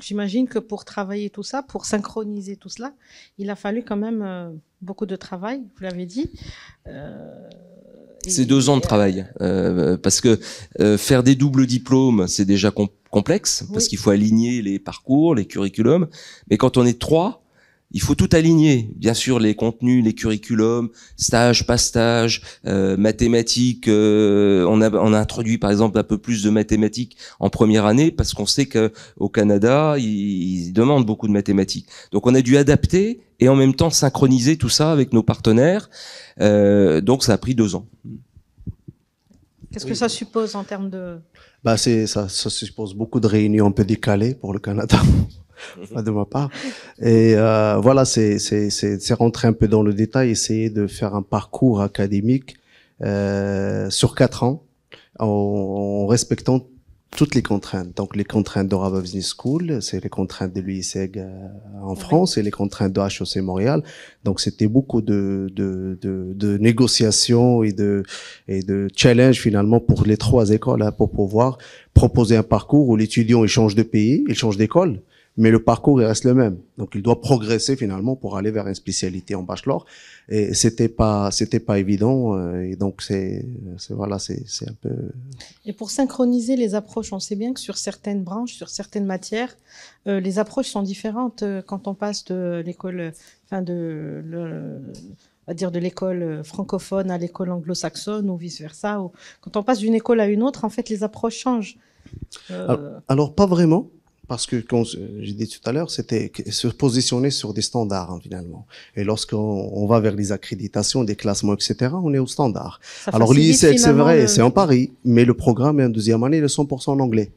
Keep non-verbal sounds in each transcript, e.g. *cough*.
Donc j'imagine que pour travailler tout ça, pour synchroniser tout cela, il a fallu quand même euh, beaucoup de travail, vous l'avez dit. Euh, c'est deux ans de travail, euh, parce que faire des doubles diplômes, c'est déjà complexe, parce qu'il faut aligner les parcours, les curriculums, mais quand on est trois, il faut tout aligner, bien sûr, les contenus, les curriculums, stage, pas stage, euh, mathématiques. Euh, on, a, a introduit par exemple un peu plus de mathématiques en première année parce qu'on sait qu'au Canada, ils, demandent beaucoup de mathématiques. Donc on a dû adapter et en même temps synchroniser tout ça avec nos partenaires. Euh, donc ça a pris deux ans. Qu'est-ce que ça suppose en termes de... Bah, ça, ça suppose beaucoup de réunions un peu décalées pour le Canada. *laughs* de ma part. Et euh, voilà, c'est rentrer un peu dans le détail, essayer de faire un parcours académique euh, sur quatre ans en, respectant toutes les contraintes. Donc les contraintes de Harvard Business School, c'est les contraintes de l'UICEG euh, en France et les contraintes de HEC Montréal. Donc c'était beaucoup de, de, de, de, négociations et de, et de challenges finalement pour les trois écoles hein, pour pouvoir proposer un parcours où l'étudiant il change de pays, il change d'école mais le parcours reste le même. Donc il doit progresser finalement pour aller vers une spécialité en bachelor. Et c'était pas c'était pas évident. Euh, et donc c'est voilà c'est un peu. Et pour synchroniser les approches, on sait bien que sur certaines branches, sur certaines matières, euh, les approches sont différentes euh, quand on passe de l'école, enfin de à dire de l'école francophone à l'école anglo-saxonne ou vice versa. Ou quand on passe d'une école à une autre, en fait les approches changent. alors pas vraiment parce que, comme j'ai dit tout à l'heure, c'était se positionner sur des standards hein, finalement. Et lorsqu'on va vers les accréditations, des classements, etc., on est au standard. Alors l'ICF, c'est vrai, c'est en Paris, mais le programme est en deuxième année, le 100% en anglais.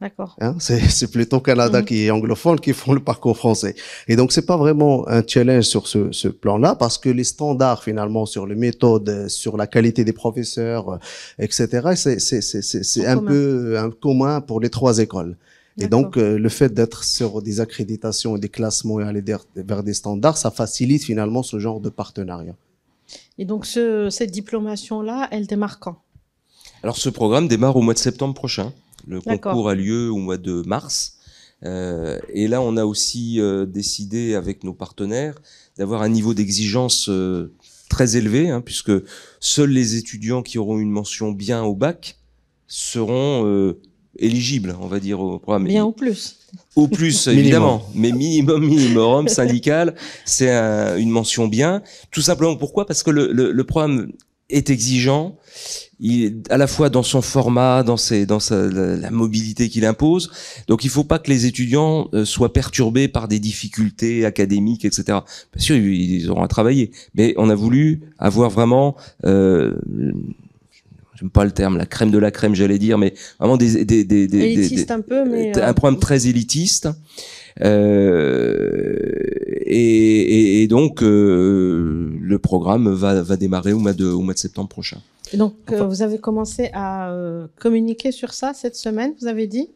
D'accord. Hein, c'est plutôt Canada mm. qui est anglophone qui font le parcours français. Et donc c'est pas vraiment un challenge sur ce, plan-là parce que les standards finalement sur les méthodes, sur la qualité des professeurs, etc. C'est un peu un commun pour les trois écoles. Et donc, euh, le fait d'être sur des accréditations et des classements et aller vers des standards, ça facilite finalement ce genre de partenariat. Et donc, ce, cette diplomation-là, elle démarre quand Alors, ce programme démarre au mois de septembre prochain. Le concours a lieu au mois de mars. Euh, et là, on a aussi euh, décidé avec nos partenaires d'avoir un niveau d'exigence euh, très élevé, hein, puisque seuls les étudiants qui auront une mention bien au bac seront Éligible, on va dire, au programme. Bien au plus. Au plus, *laughs* évidemment. Mais minimum, minimum syndical, c'est une mention bien. Tout simplement pourquoi Parce que le, programme est exigeant, il, à la fois dans son format, dans, dans la, mobilité qu'il impose. Donc il ne faut pas que les étudiants euh, soient perturbés par des difficultés académiques, etc. Bien sûr, ils, auront à travailler. Mais on a voulu avoir vraiment... Euh, pas le terme, la crème de la crème, j'allais dire, mais vraiment des, des, un peu, mais euh, un programme très élitiste. Euh, et, donc euh, le programme va, va démarrer au mois de, au mois de septembre prochain. Et donc euh, vous avez commencé à communiquer sur ça cette semaine, vous avez dit.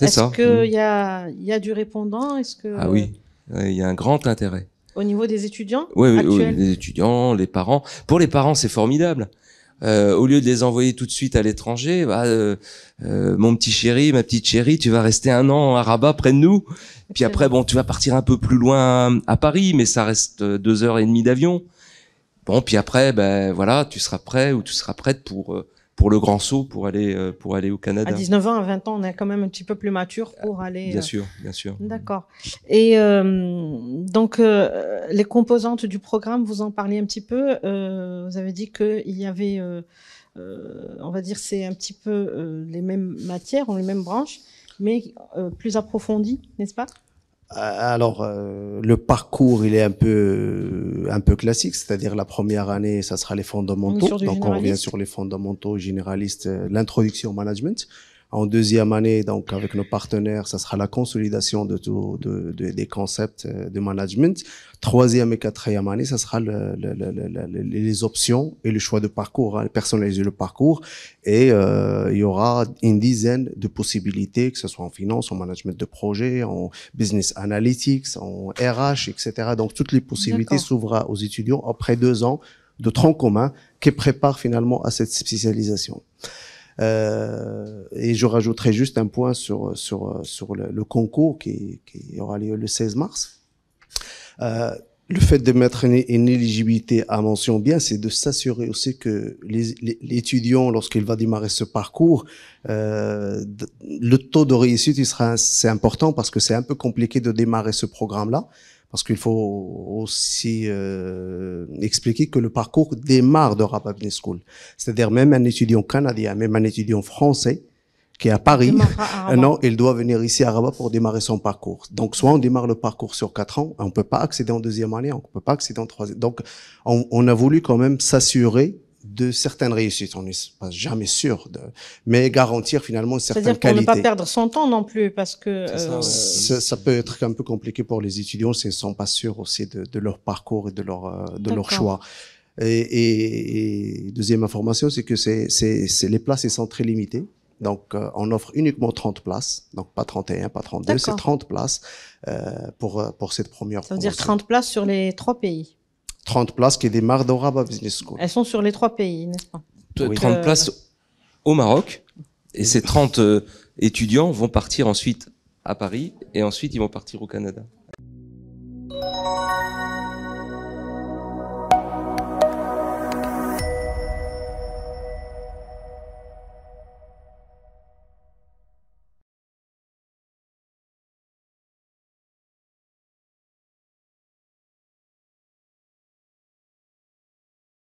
Est-ce qu'il mmh. y, a, y a du répondant Est-ce que ah oui, il y a un grand intérêt. Au niveau des étudiants Oui, oui, oui, les étudiants, les parents. Pour les parents, c'est formidable. Euh, au lieu de les envoyer tout de suite à l'étranger, bah, euh, euh, mon petit chéri, ma petite chérie, tu vas rester un an à Rabat près de nous. Puis après, bon, tu vas partir un peu plus loin à Paris, mais ça reste deux heures et demie d'avion. Bon, puis après, ben voilà, tu seras prêt ou tu seras prête pour pour le grand saut, pour aller, euh, pour aller au Canada. À 19 ans, à 20 ans, on est quand même un petit peu plus mature pour ah, aller. Bien euh, sûr, bien sûr. D'accord. Et euh, donc, les composantes du programme, vous en parliez un petit peu. vous avez dit qu'il y avait, on va dire, c'est un petit peu les mêmes matières, les mêmes branches, mais plus approfondies, n'est-ce pas euh, alors, euh, le parcours, il est un peu, euh, un peu classique, c'est-à-dire la première année, ça sera les fondamentaux. Donc, on revient sur les fondamentaux généralistes, l'introduction au management. En deuxième année, donc avec nos partenaires, ça sera la consolidation de tout, des concepts euh, de management. Troisième et quatrième année, ça sera les options et le choix de parcours, hein, personnaliser le parcours. Et euh, il y aura une dizaine de possibilités, que ce soit en finance, en management de projet, en business analytics, en RH, etc. Donc toutes les possibilités s'ouvrent aux étudiants après deux ans de tronc commun qui préparent finalement à cette spécialisation. Euh, et je rajouterai juste un point sur, sur, sur le, concours qui, qui, aura lieu le 16 mars. Euh, le fait de mettre une, éligibilité à mention bien, c'est de s'assurer aussi que l'étudiant, lorsqu'il va démarrer ce parcours, euh, le taux de réussite, il sera, c'est important parce que c'est un peu compliqué de démarrer ce programme-là. Parce qu'il faut aussi euh, expliquer que le parcours démarre de Rabat Business School. C'est-à-dire même un étudiant canadien, même un étudiant français qui est à Paris, non, il doit venir ici à Rabat pour démarrer son parcours. Donc soit on démarre le parcours sur quatre ans, on peut pas accéder en deuxième année, on peut pas accéder en troisième. Donc on a voulu quand même s'assurer de certaines réussites. On n'est pas jamais sûr, de, mais garantir finalement certaines qualités. C'est-à-dire qu'on ne pas perdre son temps non plus, parce que euh, ça, peut être un peu compliqué pour les étudiants s'ils ne sont pas sûrs aussi de, leur parcours et de leur euh, de leur choix. Et, deuxième information, c'est que c'est les places sont très limitées. Donc, euh, on offre uniquement 30 places, donc pas 31, pas 32, c'est 30 places pour, pour cette première Ça veut dire 30 places sur les trois pays 30 places qui démarrent d'Oraba Business School. Elles sont sur les trois pays, n'est-ce pas 30 euh, places au Maroc, et ces 30 euh, étudiants vont partir ensuite à Paris, et ensuite ils vont partir au Canada.